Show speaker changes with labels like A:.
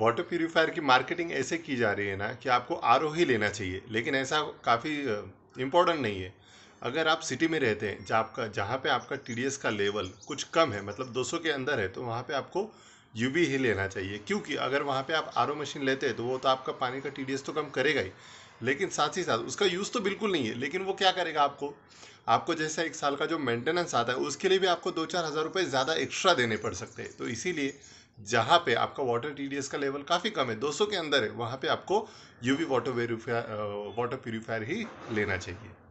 A: water purifier की marketing ऐसे की जा रही है ना कि आपको आर ही लेना चाहिए लेकिन ऐसा काफ़ी इम्पोर्टेंट uh, नहीं है अगर आप सिटी में रहते हैं जहाँ आपका जहाँ पे आपका टी का लेवल कुछ कम है मतलब 200 के अंदर है तो वहाँ पे आपको यूवी ही लेना चाहिए क्योंकि अगर वहाँ पे आप आर मशीन लेते हैं तो वो तो आपका पानी का टी तो कम करेगा ही लेकिन साथ ही साथ उसका यूज़ तो बिल्कुल नहीं है लेकिन वो क्या करेगा आपको आपको जैसा एक साल का जो मेंटेनेंस आता है उसके लिए भी आपको दो चार हज़ार रुपये ज़्यादा एक्स्ट्रा देने पड़ सकते हैं तो इसीलिए जहाँ पे आपका वाटर टी का लेवल काफ़ी कम है 200 के अंदर है वहाँ पे आपको UV water verifier water purifier ही
B: लेना चाहिए